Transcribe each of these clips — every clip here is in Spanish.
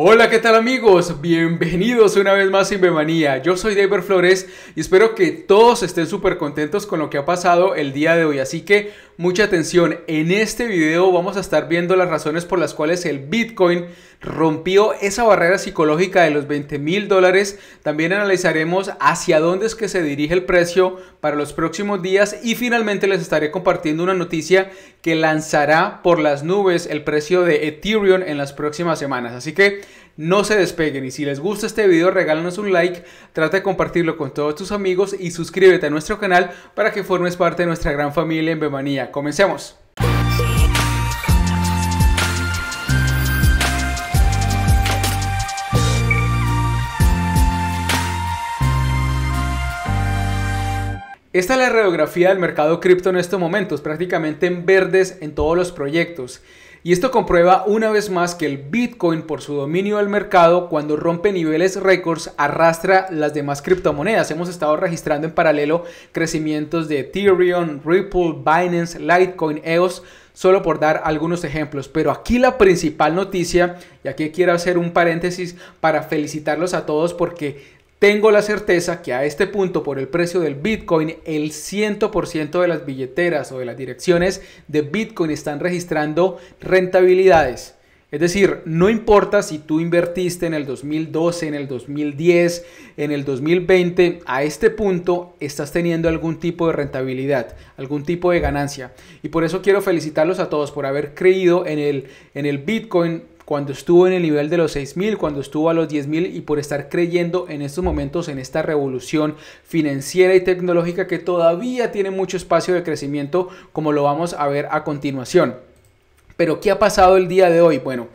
Hola, ¿qué tal amigos? Bienvenidos una vez más a Invemanía. Yo soy David Flores y espero que todos estén súper contentos con lo que ha pasado el día de hoy. Así que mucha atención, en este video vamos a estar viendo las razones por las cuales el Bitcoin rompió esa barrera psicológica de los 20 mil dólares. También analizaremos hacia dónde es que se dirige el precio para los próximos días y finalmente les estaré compartiendo una noticia que lanzará por las nubes el precio de Ethereum en las próximas semanas. Así que no se despeguen y si les gusta este video regálanos un like, trata de compartirlo con todos tus amigos y suscríbete a nuestro canal para que formes parte de nuestra gran familia en Bemanía. Comencemos. Esta es la radiografía del mercado cripto en estos momentos, prácticamente en verdes en todos los proyectos. Y esto comprueba una vez más que el Bitcoin por su dominio del mercado, cuando rompe niveles récords, arrastra las demás criptomonedas. Hemos estado registrando en paralelo crecimientos de Ethereum, Ripple, Binance, Litecoin, EOS, solo por dar algunos ejemplos. Pero aquí la principal noticia, y aquí quiero hacer un paréntesis para felicitarlos a todos porque tengo la certeza que a este punto, por el precio del Bitcoin, el 100% de las billeteras o de las direcciones de Bitcoin están registrando rentabilidades. Es decir, no importa si tú invertiste en el 2012, en el 2010, en el 2020, a este punto estás teniendo algún tipo de rentabilidad, algún tipo de ganancia. Y por eso quiero felicitarlos a todos por haber creído en el, en el Bitcoin cuando estuvo en el nivel de los 6.000, cuando estuvo a los 10.000 y por estar creyendo en estos momentos en esta revolución financiera y tecnológica que todavía tiene mucho espacio de crecimiento como lo vamos a ver a continuación. Pero ¿qué ha pasado el día de hoy? Bueno,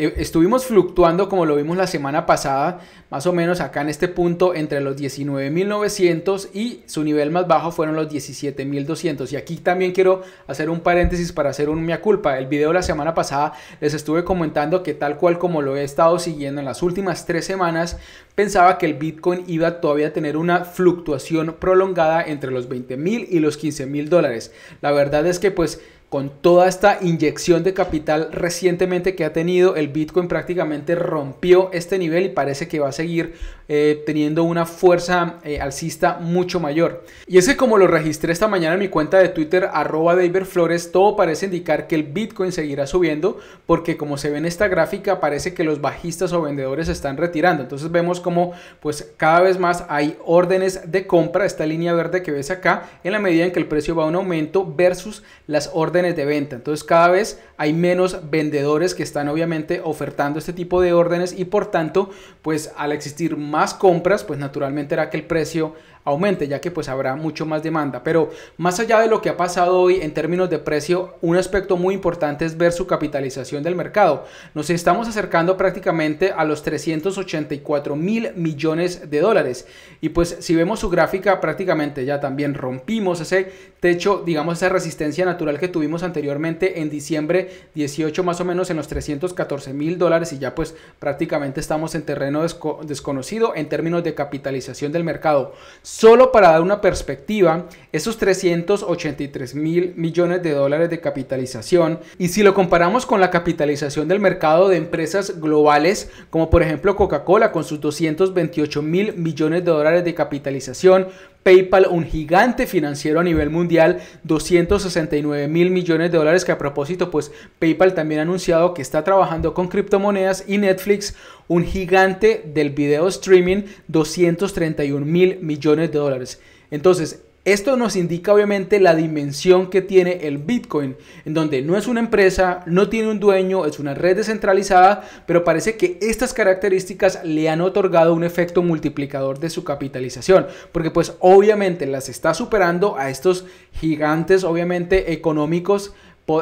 eh, estuvimos fluctuando, como lo vimos la semana pasada, más o menos acá en este punto, entre los 19.900 y su nivel más bajo fueron los 17.200. Y aquí también quiero hacer un paréntesis para hacer un mea culpa. El video de la semana pasada les estuve comentando que tal cual como lo he estado siguiendo en las últimas tres semanas, pensaba que el Bitcoin iba todavía a tener una fluctuación prolongada entre los 20.000 y los 15.000 dólares. La verdad es que pues con toda esta inyección de capital recientemente que ha tenido, el Bitcoin prácticamente rompió este nivel y parece que va a seguir eh, teniendo una fuerza eh, alcista mucho mayor. Y es que como lo registré esta mañana en mi cuenta de Twitter, arroba Flores, todo parece indicar que el Bitcoin seguirá subiendo porque como se ve en esta gráfica, parece que los bajistas o vendedores se están retirando. Entonces vemos como pues cada vez más hay órdenes de compra, esta línea verde que ves acá, en la medida en que el precio va a un aumento versus las órdenes de venta. Entonces cada vez hay menos vendedores que están obviamente ofertando este tipo de órdenes y por tanto, pues al existir más compras, pues naturalmente hará que el precio aumente, ya que pues habrá mucho más demanda. Pero más allá de lo que ha pasado hoy en términos de precio, un aspecto muy importante es ver su capitalización del mercado. Nos estamos acercando prácticamente a los 384 mil millones de dólares. Y pues si vemos su gráfica, prácticamente ya también rompimos ese techo, digamos esa resistencia natural que tuvimos anteriormente en diciembre 18 más o menos en los 314 mil dólares y ya pues prácticamente estamos en terreno desconocido en términos de capitalización del mercado. Solo para dar una perspectiva, esos 383 mil millones de dólares de capitalización, y si lo comparamos con la capitalización del mercado de empresas globales, como por ejemplo Coca-Cola con sus 228 mil millones de dólares de capitalización, PayPal, un gigante financiero a nivel mundial, 269 mil millones de dólares, que a propósito, pues PayPal también ha anunciado que está trabajando con criptomonedas y Netflix, un gigante del video streaming, 231 mil millones de dólares. Entonces, esto nos indica obviamente la dimensión que tiene el Bitcoin, en donde no es una empresa, no tiene un dueño, es una red descentralizada, pero parece que estas características le han otorgado un efecto multiplicador de su capitalización, porque pues obviamente las está superando a estos gigantes obviamente económicos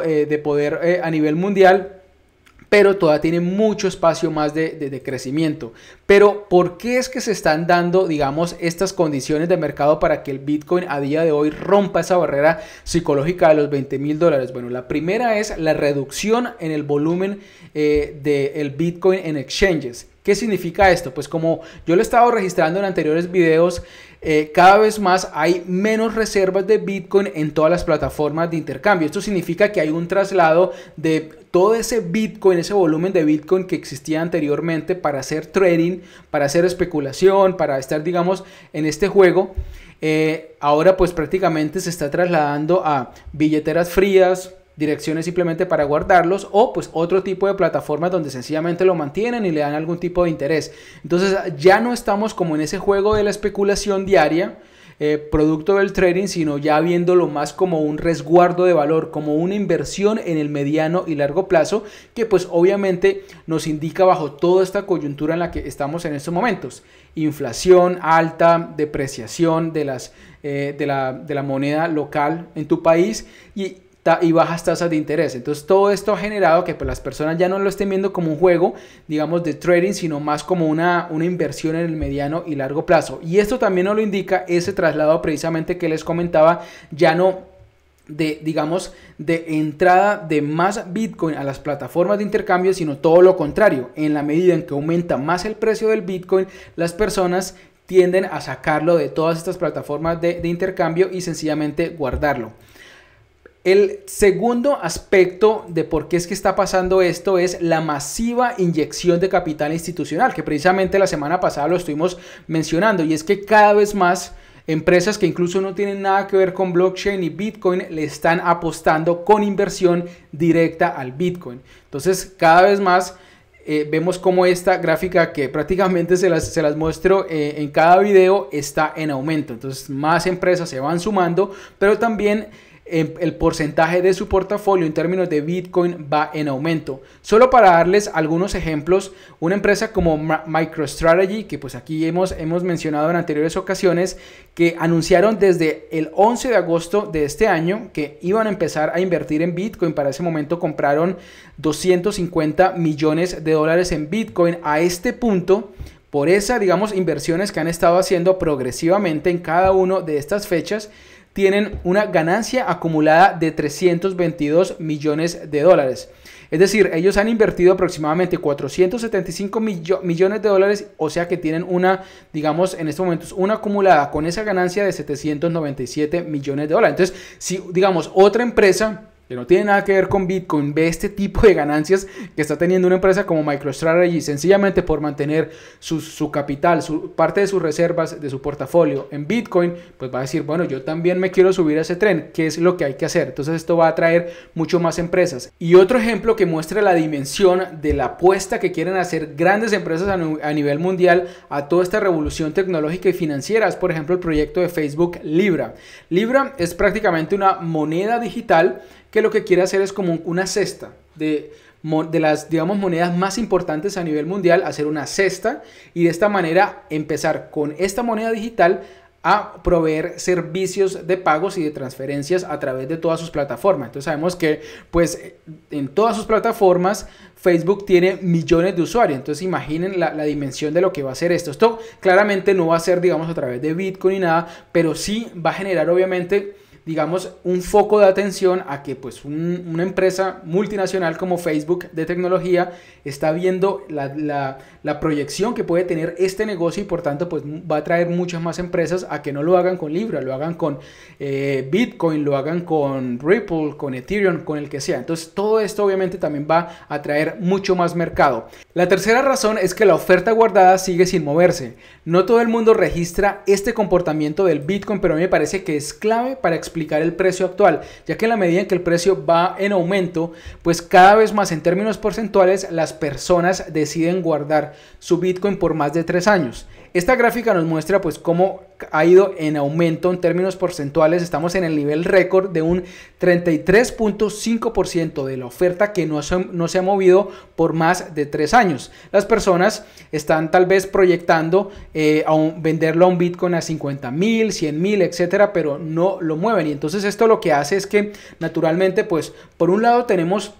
eh, de poder eh, a nivel mundial pero todavía tiene mucho espacio más de, de, crecimiento. Pero ¿por qué es que se están dando, digamos, estas condiciones de mercado para que el Bitcoin a día de hoy rompa esa barrera psicológica de los 20 mil dólares? Bueno, la primera es la reducción en el volumen eh, del Bitcoin en exchanges. ¿Qué significa esto? Pues como yo lo he estado registrando en anteriores videos, eh, cada vez más hay menos reservas de Bitcoin en todas las plataformas de intercambio. Esto significa que hay un traslado de todo ese Bitcoin, ese volumen de Bitcoin que existía anteriormente para hacer trading, para hacer especulación, para estar, digamos, en este juego. Eh, ahora pues prácticamente se está trasladando a billeteras frías, direcciones simplemente para guardarlos o pues otro tipo de plataformas donde sencillamente lo mantienen y le dan algún tipo de interés. Entonces ya no estamos como en ese juego de la especulación diaria. Eh, producto del trading, sino ya viéndolo más como un resguardo de valor, como una inversión en el mediano y largo plazo, que pues obviamente nos indica bajo toda esta coyuntura en la que estamos en estos momentos. Inflación alta, depreciación de, las, eh, la, de la moneda local en tu país y y bajas tasas de interés. Entonces todo esto ha generado que pues, las personas ya no lo estén viendo como un juego, digamos, de trading, sino más como una, inversión en el mediano y largo plazo. Y esto también nos lo indica ese traslado precisamente que les comentaba, ya no de, digamos, de entrada de más Bitcoin a las plataformas de intercambio, sino todo lo contrario. En la medida en que aumenta más el precio del Bitcoin, las personas tienden a sacarlo de todas estas plataformas de intercambio y sencillamente guardarlo. El segundo aspecto de por qué es que está pasando esto es la masiva inyección de capital institucional, que precisamente la semana pasada lo estuvimos mencionando, y es que cada vez más empresas que incluso no tienen nada que ver con blockchain y Bitcoin le están apostando con inversión directa al Bitcoin. Entonces, cada vez más eh, vemos cómo esta gráfica que prácticamente se las, se las muestro eh, en cada video está en aumento. Entonces, más empresas se van sumando, pero también el porcentaje de su portafolio en términos de Bitcoin va en aumento. Solo para darles algunos ejemplos, una empresa como MicroStrategy, que pues aquí hemos, hemos mencionado en anteriores ocasiones, que anunciaron desde el 11 de agosto de este año que iban a empezar a invertir en Bitcoin. Para ese momento compraron 250 millones de dólares en Bitcoin. A este punto, por esas, digamos, inversiones que han estado haciendo progresivamente en cada una de estas fechas, tienen una ganancia acumulada de 322 millones de dólares. Es decir, ellos han invertido aproximadamente 475 millones de dólares, o sea que tienen una, digamos, en estos momentos, una acumulada con esa ganancia de 797 millones de dólares. Entonces, si, digamos, otra empresa que no tiene nada que ver con Bitcoin, ve este tipo de ganancias que está teniendo una empresa como MicroStrategy, sencillamente por mantener su, capital, su, parte de sus reservas, de su portafolio en Bitcoin, pues va a decir, bueno, yo también me quiero subir a ese tren, ¿qué es lo que hay que hacer? Entonces esto va a atraer mucho más empresas. Y otro ejemplo que muestra la dimensión de la apuesta que quieren hacer grandes empresas a, a nivel mundial a toda esta revolución tecnológica y financiera es, por ejemplo, el proyecto de Facebook Libra. Libra es prácticamente una moneda digital que lo que quiere hacer es como una cesta de, de las, digamos, monedas más importantes a nivel mundial, hacer una cesta y de esta manera empezar con esta moneda digital a proveer servicios de pagos y de transferencias a través de todas sus plataformas. Entonces sabemos que pues en todas sus plataformas Facebook tiene millones de usuarios. Entonces imaginen la, la, dimensión de lo que va a ser esto. Esto claramente no va a ser digamos a través de Bitcoin ni nada, pero sí va a generar obviamente digamos, un foco de atención a que pues una empresa multinacional como Facebook de tecnología está viendo la, proyección que puede tener este negocio y por tanto pues va a traer muchas más empresas a que no lo hagan con Libra, lo hagan con eh, Bitcoin, lo hagan con Ripple, con Ethereum, con el que sea. Entonces todo esto obviamente también va a traer mucho más mercado. La tercera razón es que la oferta guardada sigue sin moverse. No todo el mundo registra este comportamiento del Bitcoin, pero a mí me parece que es clave para explicar el precio actual, ya que en la medida en que el precio va en aumento, pues cada vez más en términos porcentuales las personas deciden guardar su Bitcoin por más de tres años. Esta gráfica nos muestra pues cómo ha ido en aumento en términos porcentuales. Estamos en el nivel récord de un 33.5% de la oferta que no se, no se, ha movido por más de tres años. Las personas están tal vez proyectando eh, a venderlo a un Bitcoin a 50 mil, 100 mil, etcétera, pero no lo mueven. Y entonces esto lo que hace es que naturalmente pues por un lado tenemos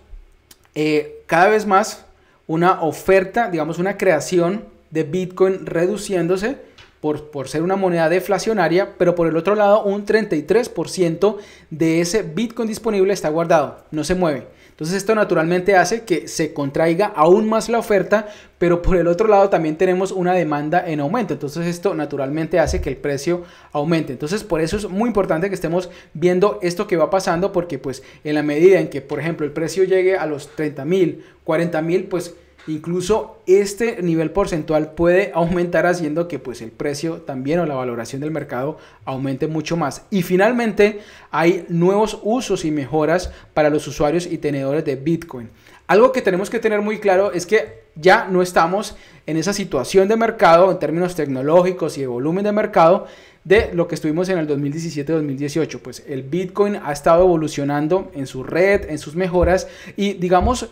eh, cada vez más una oferta, digamos una creación de Bitcoin reduciéndose por, ser una moneda deflacionaria, pero por el otro lado un 33% de ese Bitcoin disponible está guardado, no se mueve. Entonces esto naturalmente hace que se contraiga aún más la oferta, pero por el otro lado también tenemos una demanda en aumento. Entonces esto naturalmente hace que el precio aumente. Entonces por eso es muy importante que estemos viendo esto que va pasando, porque pues en la medida en que, por ejemplo, el precio llegue a los 30 mil, 40 mil, pues Incluso este nivel porcentual puede aumentar haciendo que pues el precio también o la valoración del mercado aumente mucho más. Y finalmente hay nuevos usos y mejoras para los usuarios y tenedores de Bitcoin. Algo que tenemos que tener muy claro es que ya no estamos en esa situación de mercado en términos tecnológicos y de volumen de mercado de lo que estuvimos en el 2017-2018. Pues el Bitcoin ha estado evolucionando en su red, en sus mejoras y digamos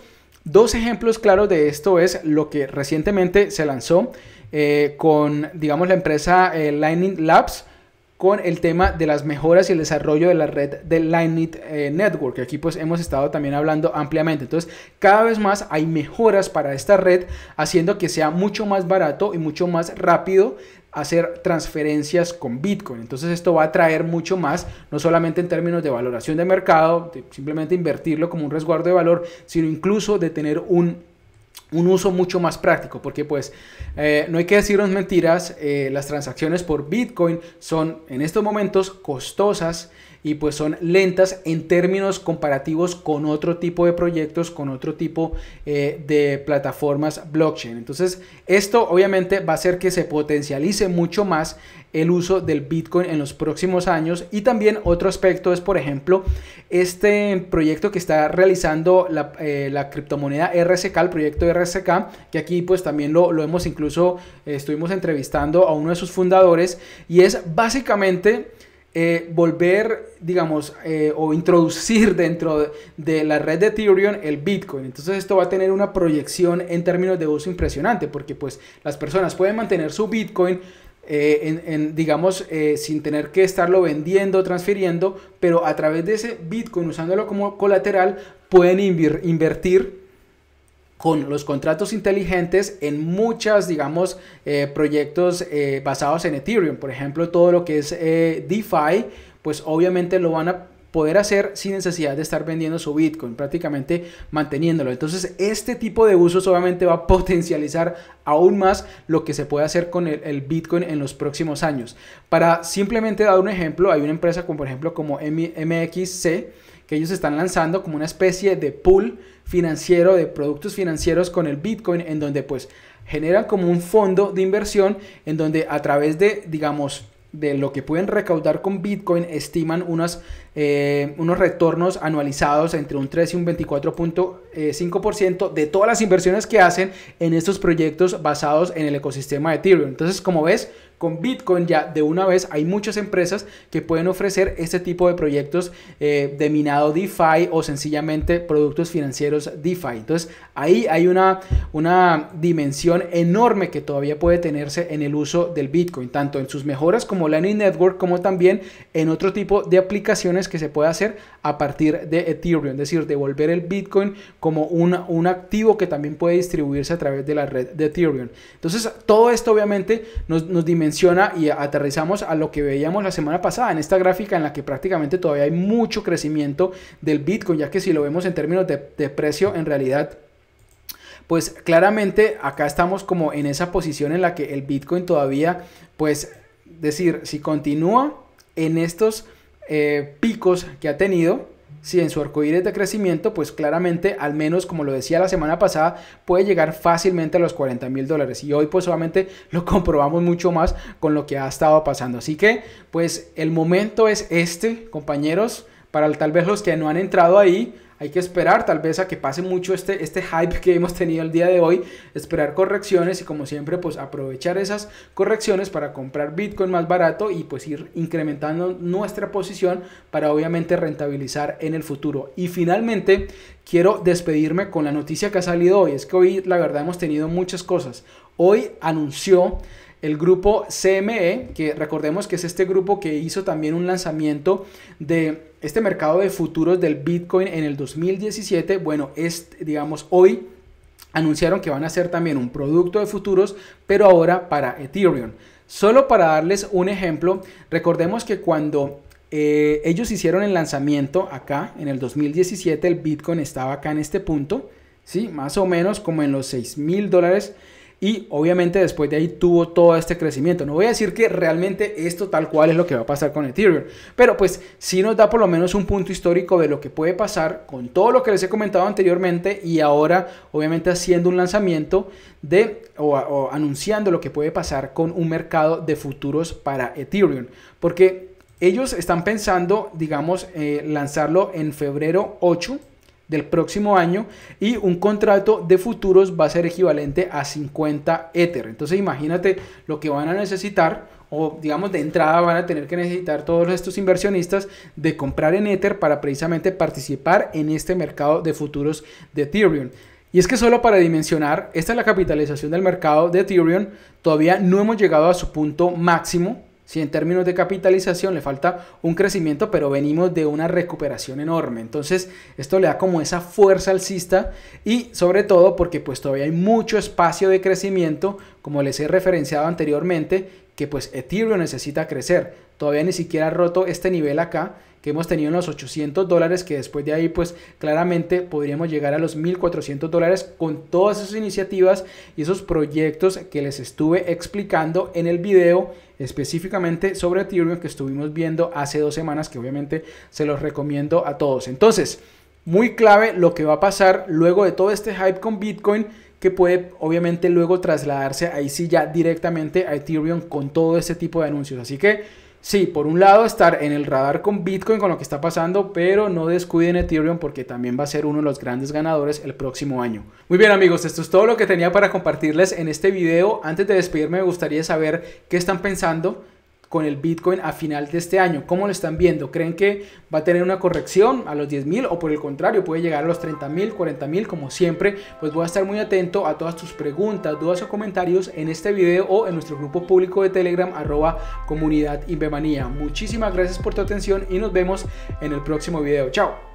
Dos ejemplos claros de esto es lo que recientemente se lanzó eh, con, digamos, la empresa eh, Lightning Labs, con el tema de las mejoras y el desarrollo de la red de Lightning eh, Network. Aquí pues hemos estado también hablando ampliamente. Entonces cada vez más hay mejoras para esta red haciendo que sea mucho más barato y mucho más rápido hacer transferencias con Bitcoin. Entonces esto va a traer mucho más, no solamente en términos de valoración de mercado, de simplemente invertirlo como un resguardo de valor, sino incluso de tener un un uso mucho más práctico, porque pues eh, no hay que decirnos mentiras, eh, las transacciones por Bitcoin son en estos momentos costosas y pues son lentas en términos comparativos con otro tipo de proyectos, con otro tipo eh, de plataformas blockchain. Entonces, esto obviamente va a hacer que se potencialice mucho más el uso del Bitcoin en los próximos años. Y también otro aspecto es, por ejemplo, este proyecto que está realizando la, eh, criptomoneda RSK, el proyecto RSK, que aquí pues también lo, hemos incluso, eh, estuvimos entrevistando a uno de sus fundadores, y es básicamente... Eh, volver, digamos, o introducir dentro de la red de Ethereum el Bitcoin. Entonces esto va a tener una proyección en términos de uso impresionante, porque pues las personas pueden mantener su Bitcoin, eh, en, digamos, eh, sin tener que estarlo vendiendo, transfiriendo, pero a través de ese Bitcoin, usándolo como colateral, pueden invertir con los contratos inteligentes en muchas, digamos, eh, proyectos basados en Ethereum. Por ejemplo, todo lo que es DeFi, pues obviamente lo van a poder hacer sin necesidad de estar vendiendo su Bitcoin, prácticamente manteniéndolo. Entonces, este tipo de usos solamente va a potencializar aún más lo que se puede hacer con el, Bitcoin en los próximos años. Para simplemente dar un ejemplo, hay una empresa como por ejemplo como MXC que ellos están lanzando como una especie de pool financiero de productos financieros con el Bitcoin en donde pues generan como un fondo de inversión en donde a través de digamos de lo que pueden recaudar con Bitcoin estiman unas eh, unos retornos anualizados entre un 3 y un 24.5% de todas las inversiones que hacen en estos proyectos basados en el ecosistema de Ethereum. Entonces, como ves, con Bitcoin ya de una vez hay muchas empresas que pueden ofrecer este tipo de proyectos eh, de minado DeFi o sencillamente productos financieros DeFi. Entonces ahí hay una, una dimensión enorme que todavía puede tenerse en el uso del Bitcoin, tanto en sus mejoras como Lightning Network, como también en otro tipo de aplicaciones que se puede hacer a partir de Ethereum, es decir, devolver el Bitcoin como un, un activo que también puede distribuirse a través de la red de Ethereum. Entonces, todo esto obviamente nos, dimensiona y aterrizamos a lo que veíamos la semana pasada en esta gráfica en la que prácticamente todavía hay mucho crecimiento del Bitcoin, ya que si lo vemos en términos de, de precio, en realidad pues claramente acá estamos como en esa posición en la que el Bitcoin todavía, pues decir, si continúa en estos eh, picos que ha tenido, si en su arcoíris de crecimiento, pues claramente, al menos como lo decía la semana pasada, puede llegar fácilmente a los 40 mil dólares. Y hoy pues solamente lo comprobamos mucho más con lo que ha estado pasando. Así que pues el momento es este, compañeros, para tal vez los que no han entrado ahí, hay que esperar tal vez a que pase mucho este, este hype que hemos tenido el día de hoy, esperar correcciones y como siempre pues aprovechar esas correcciones para comprar Bitcoin más barato y pues ir incrementando nuestra posición para obviamente rentabilizar en el futuro. Y finalmente quiero despedirme con la noticia que ha salido hoy, es que hoy la verdad hemos tenido muchas cosas. Hoy anunció el grupo CME, que recordemos que es este grupo que hizo también un lanzamiento de este mercado de futuros del Bitcoin en el 2017, bueno, es, digamos, hoy anunciaron que van a ser también un producto de futuros, pero ahora para Ethereum. Solo para darles un ejemplo, recordemos que cuando eh, ellos hicieron el lanzamiento acá en el 2017, el Bitcoin estaba acá en este punto, ¿sí? más o menos como en los 6 mil dólares y obviamente después de ahí tuvo todo este crecimiento. No voy a decir que realmente esto tal cual es lo que va a pasar con Ethereum, pero pues sí nos da por lo menos un punto histórico de lo que puede pasar con todo lo que les he comentado anteriormente y ahora obviamente haciendo un lanzamiento de o, anunciando lo que puede pasar con un mercado de futuros para Ethereum, porque ellos están pensando, digamos, eh, lanzarlo en febrero 8 del próximo año y un contrato de futuros va a ser equivalente a 50 Ether. Entonces imagínate lo que van a necesitar o digamos de entrada van a tener que necesitar todos estos inversionistas de comprar en Ether para precisamente participar en este mercado de futuros de Ethereum. Y es que solo para dimensionar, esta es la capitalización del mercado de Ethereum, todavía no hemos llegado a su punto máximo, si en términos de capitalización le falta un crecimiento, pero venimos de una recuperación enorme. Entonces, esto le da como esa fuerza alcista y sobre todo porque pues todavía hay mucho espacio de crecimiento, como les he referenciado anteriormente, que pues Ethereum necesita crecer. Todavía ni siquiera ha roto este nivel acá que hemos tenido en los 800 dólares, que después de ahí pues claramente podríamos llegar a los 1400 dólares con todas esas iniciativas y esos proyectos que les estuve explicando en el video específicamente sobre Ethereum que estuvimos viendo hace dos semanas, que obviamente se los recomiendo a todos. Entonces, muy clave lo que va a pasar luego de todo este hype con Bitcoin que puede obviamente luego trasladarse ahí sí ya directamente a Ethereum con todo este tipo de anuncios. Así que sí, por un lado estar en el radar con Bitcoin, con lo que está pasando, pero no descuiden Ethereum porque también va a ser uno de los grandes ganadores el próximo año. Muy bien amigos, esto es todo lo que tenía para compartirles en este video. Antes de despedirme me gustaría saber qué están pensando con el Bitcoin a final de este año. ¿Cómo lo están viendo? ¿Creen que va a tener una corrección a los 10 mil o por el contrario puede llegar a los 30 mil, 40 mil como siempre? Pues voy a estar muy atento a todas tus preguntas, dudas o comentarios en este video o en nuestro grupo público de Telegram arroba comunidad Muchísimas gracias por tu atención y nos vemos en el próximo video. Chao.